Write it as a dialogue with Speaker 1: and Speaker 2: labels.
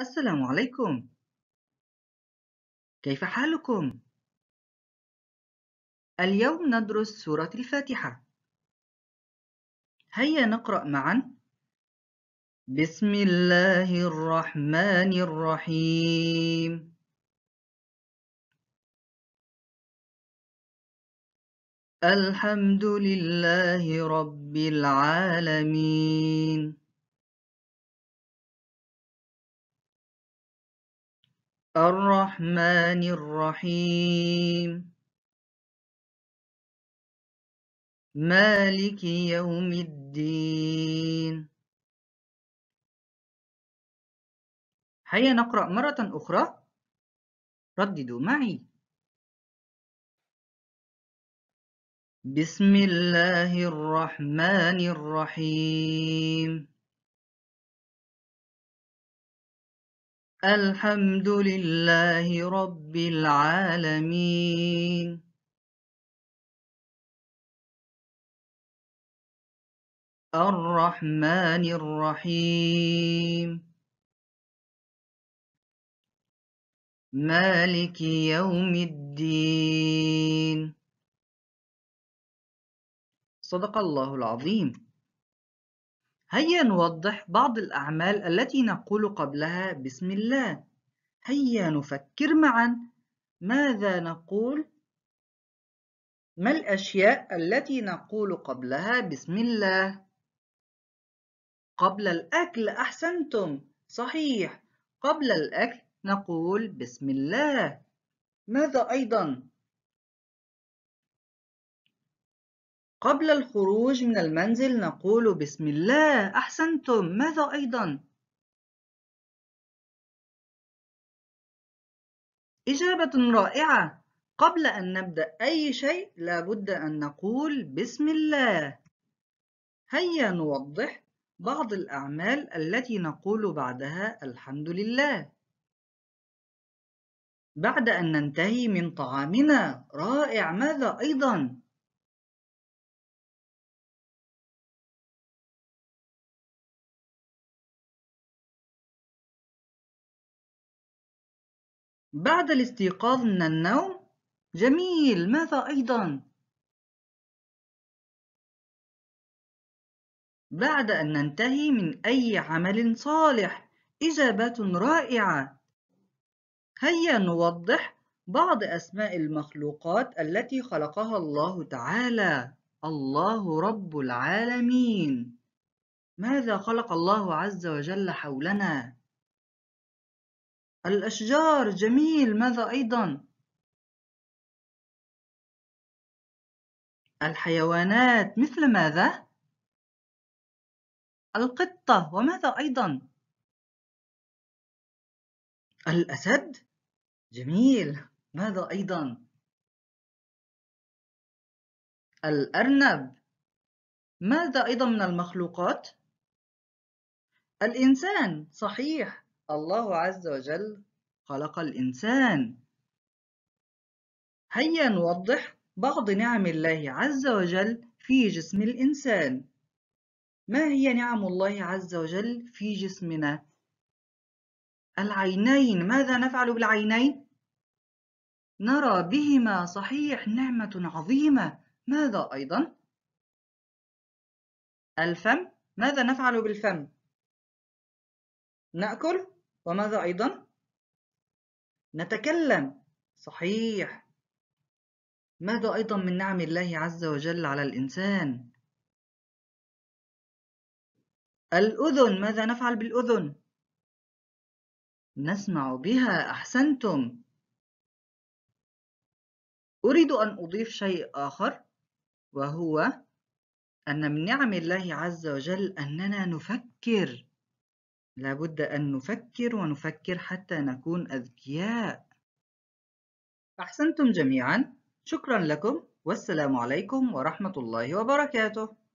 Speaker 1: السلام عليكم كيف حالكم اليوم ندرس سوره الفاتحه
Speaker 2: هيا نقرا معا بسم الله الرحمن الرحيم
Speaker 1: الحمد لله رب العالمين الرحمن الرحيم مالك يوم الدين هيا نقرأ مرة أخرى رددوا معي بسم الله الرحمن الرحيم الحمد لله رب العالمين الرحمن الرحيم مالك يوم
Speaker 2: الدين صدق الله العظيم هيا نوضح بعض الأعمال التي نقول قبلها بسم الله هيا نفكر معا ماذا نقول ما الأشياء التي نقول قبلها بسم الله قبل الأكل أحسنتم صحيح قبل الأكل نقول بسم الله ماذا أيضا قبل الخروج من المنزل نقول بسم الله أحسنتم ماذا أيضا؟ إجابة رائعة قبل أن نبدأ أي شيء لابد أن نقول بسم الله هيا نوضح بعض الأعمال التي نقول بعدها الحمد لله بعد أن ننتهي من طعامنا رائع ماذا أيضاً؟
Speaker 1: بعد الاستيقاظ من النوم جميل ماذا أيضا؟
Speaker 2: بعد أن ننتهي من أي عمل صالح إجابات رائعة هيا نوضح بعض أسماء المخلوقات التي خلقها الله تعالى الله رب العالمين ماذا خلق الله عز وجل حولنا؟ الأشجار جميل ماذا أيضا
Speaker 1: الحيوانات مثل ماذا القطة وماذا أيضا الأسد جميل ماذا أيضا الأرنب
Speaker 2: ماذا أيضا من المخلوقات الإنسان صحيح الله عز وجل خلق الإنسان هيا نوضح بعض نعم الله عز وجل في جسم الإنسان ما هي نعم الله عز وجل في جسمنا؟ العينين ماذا نفعل بالعينين؟ نرى بهما صحيح نعمة عظيمة ماذا أيضا؟ الفم ماذا نفعل بالفم؟ نأكل؟ وماذا أيضا؟ نتكلم صحيح ماذا أيضا من نعم الله عز وجل على الإنسان؟ الأذن ماذا نفعل بالأذن؟
Speaker 1: نسمع بها أحسنتم
Speaker 2: أريد أن أضيف شيء آخر وهو أن من نعم الله عز وجل أننا نفكر لابد أن نفكر ونفكر حتى نكون أذكياء أحسنتم جميعا شكرا لكم والسلام عليكم ورحمة الله وبركاته